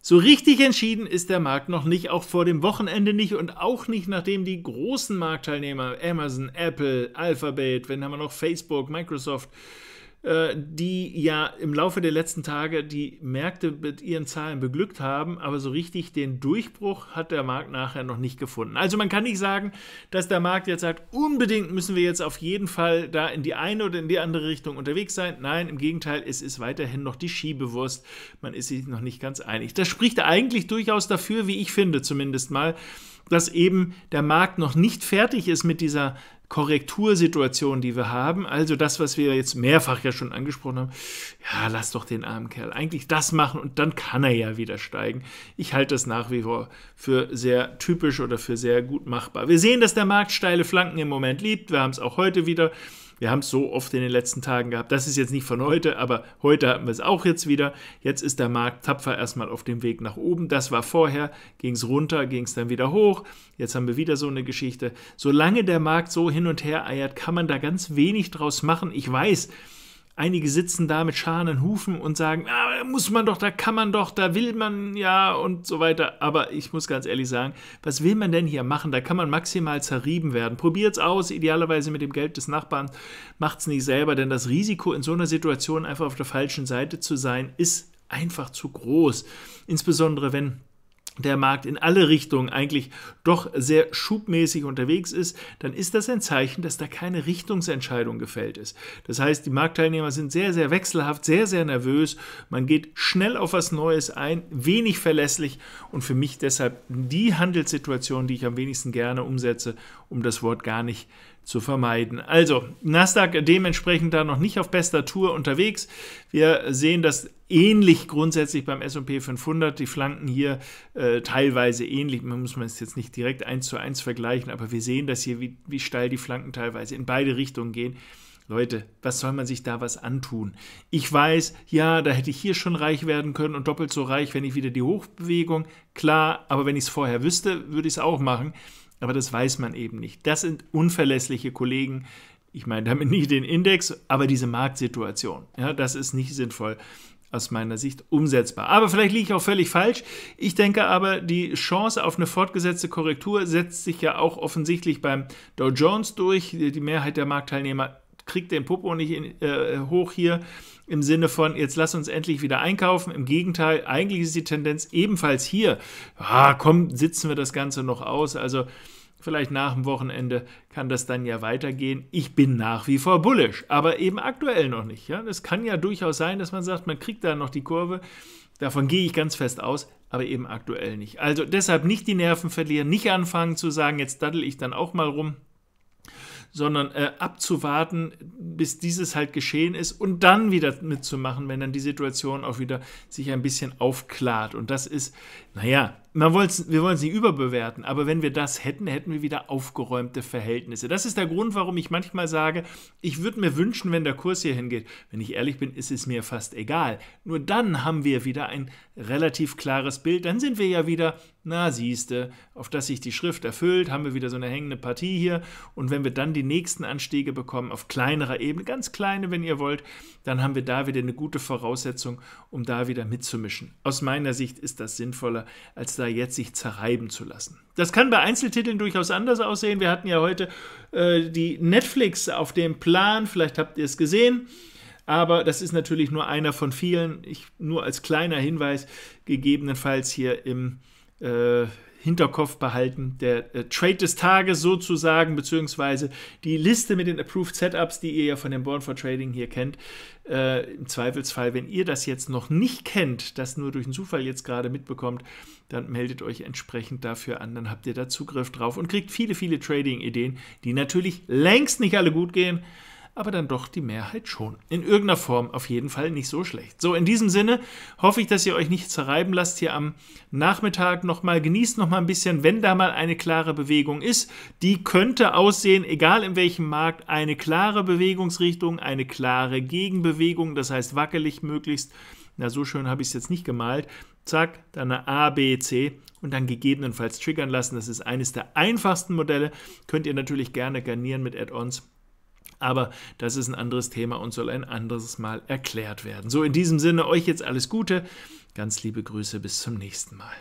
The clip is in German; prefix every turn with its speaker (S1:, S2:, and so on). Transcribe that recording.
S1: So richtig entschieden ist der Markt noch nicht, auch vor dem Wochenende nicht und auch nicht, nachdem die großen Marktteilnehmer Amazon, Apple, Alphabet, wenn haben wir noch Facebook, Microsoft, äh, die ja im Laufe der letzten Tage die Märkte mit ihren Zahlen beglückt haben, aber so richtig den Durchbruch hat der Markt nachher noch nicht gefunden. Also man kann nicht sagen, dass der Markt jetzt sagt, unbedingt müssen wir jetzt auf jeden Fall da in die eine oder in die andere Richtung unterwegs sein. Nein, im Gegenteil, es ist weiterhin noch die Schiebewurst. Man ist sich noch nicht ganz einig. Das spricht eigentlich durchaus dafür, wie ich finde, zumindest mal, dass eben der Markt noch nicht fertig ist mit dieser Korrektursituation, die wir haben. Also das, was wir jetzt mehrfach ja schon angesprochen haben. Ja, lass doch den armen Kerl eigentlich das machen und dann kann er ja wieder steigen. Ich halte das nach wie vor für sehr typisch oder für sehr gut machbar. Wir sehen, dass der Markt steile Flanken im Moment liebt. Wir haben es auch heute wieder. Wir haben es so oft in den letzten Tagen gehabt. Das ist jetzt nicht von heute, aber heute haben wir es auch jetzt wieder. Jetzt ist der Markt tapfer erstmal auf dem Weg nach oben. Das war vorher, ging es runter, ging es dann wieder hoch. Jetzt haben wir wieder so eine Geschichte. Solange der Markt so hin und her eiert, kann man da ganz wenig draus machen. Ich weiß, Einige sitzen da mit scharenden Hufen und sagen, ah, muss man doch, da kann man doch, da will man ja und so weiter. Aber ich muss ganz ehrlich sagen, was will man denn hier machen? Da kann man maximal zerrieben werden. Probiert's aus, idealerweise mit dem Geld des Nachbarn. Macht's nicht selber, denn das Risiko in so einer Situation einfach auf der falschen Seite zu sein, ist einfach zu groß. Insbesondere wenn der Markt in alle Richtungen eigentlich doch sehr schubmäßig unterwegs ist, dann ist das ein Zeichen, dass da keine Richtungsentscheidung gefällt ist. Das heißt, die Marktteilnehmer sind sehr, sehr wechselhaft, sehr, sehr nervös. Man geht schnell auf was Neues ein, wenig verlässlich und für mich deshalb die Handelssituation, die ich am wenigsten gerne umsetze, um das Wort gar nicht zu vermeiden. Also, Nasdaq dementsprechend da noch nicht auf bester Tour unterwegs. Wir sehen das ähnlich grundsätzlich beim S&P 500. Die Flanken hier äh, teilweise ähnlich. Man muss es jetzt nicht direkt eins zu eins vergleichen, aber wir sehen das hier, wie, wie steil die Flanken teilweise in beide Richtungen gehen. Leute, was soll man sich da was antun? Ich weiß, ja, da hätte ich hier schon reich werden können und doppelt so reich, wenn ich wieder die Hochbewegung, klar, aber wenn ich es vorher wüsste, würde ich es auch machen. Aber das weiß man eben nicht. Das sind unverlässliche Kollegen. Ich meine damit nicht den Index, aber diese Marktsituation. Ja, das ist nicht sinnvoll aus meiner Sicht umsetzbar. Aber vielleicht liege ich auch völlig falsch. Ich denke aber, die Chance auf eine fortgesetzte Korrektur setzt sich ja auch offensichtlich beim Dow Jones durch. Die Mehrheit der Marktteilnehmer kriegt den Popo nicht in, äh, hoch hier im Sinne von, jetzt lass uns endlich wieder einkaufen. Im Gegenteil, eigentlich ist die Tendenz ebenfalls hier. Ah, komm, sitzen wir das Ganze noch aus. Also vielleicht nach dem Wochenende kann das dann ja weitergehen. Ich bin nach wie vor bullisch, aber eben aktuell noch nicht. Ja, das kann ja durchaus sein, dass man sagt, man kriegt da noch die Kurve. Davon gehe ich ganz fest aus, aber eben aktuell nicht. Also deshalb nicht die Nerven verlieren, nicht anfangen zu sagen, jetzt daddel ich dann auch mal rum sondern äh, abzuwarten, bis dieses halt geschehen ist und dann wieder mitzumachen, wenn dann die Situation auch wieder sich ein bisschen aufklart. Und das ist, naja, man wir wollen es nicht überbewerten, aber wenn wir das hätten, hätten wir wieder aufgeräumte Verhältnisse. Das ist der Grund, warum ich manchmal sage, ich würde mir wünschen, wenn der Kurs hier hingeht. Wenn ich ehrlich bin, ist es mir fast egal. Nur dann haben wir wieder ein relativ klares Bild. Dann sind wir ja wieder, na siehste, auf das sich die Schrift erfüllt, haben wir wieder so eine hängende Partie hier. Und wenn wir dann die nächsten Anstiege bekommen auf kleinerer Ebene, Ebene, ganz kleine, wenn ihr wollt, dann haben wir da wieder eine gute Voraussetzung, um da wieder mitzumischen. Aus meiner Sicht ist das sinnvoller, als da jetzt sich zerreiben zu lassen. Das kann bei Einzeltiteln durchaus anders aussehen. Wir hatten ja heute äh, die Netflix auf dem Plan, vielleicht habt ihr es gesehen. Aber das ist natürlich nur einer von vielen. Ich, nur als kleiner Hinweis, gegebenenfalls hier im äh, Hinterkopf behalten. Der äh, Trade des Tages sozusagen, beziehungsweise die Liste mit den Approved Setups, die ihr ja von dem Born for Trading hier kennt. Äh, Im Zweifelsfall, wenn ihr das jetzt noch nicht kennt, das nur durch einen Zufall jetzt gerade mitbekommt, dann meldet euch entsprechend dafür an, dann habt ihr da Zugriff drauf und kriegt viele, viele Trading-Ideen, die natürlich längst nicht alle gut gehen aber dann doch die Mehrheit schon. In irgendeiner Form auf jeden Fall nicht so schlecht. So, in diesem Sinne hoffe ich, dass ihr euch nicht zerreiben lasst hier am Nachmittag nochmal. Genießt nochmal ein bisschen, wenn da mal eine klare Bewegung ist. Die könnte aussehen, egal in welchem Markt, eine klare Bewegungsrichtung, eine klare Gegenbewegung, das heißt wackelig möglichst. Na, so schön habe ich es jetzt nicht gemalt. Zack, dann eine A, B, C und dann gegebenenfalls triggern lassen. Das ist eines der einfachsten Modelle. Könnt ihr natürlich gerne garnieren mit Add-ons aber das ist ein anderes Thema und soll ein anderes Mal erklärt werden. So, in diesem Sinne, euch jetzt alles Gute. Ganz liebe Grüße, bis zum nächsten Mal.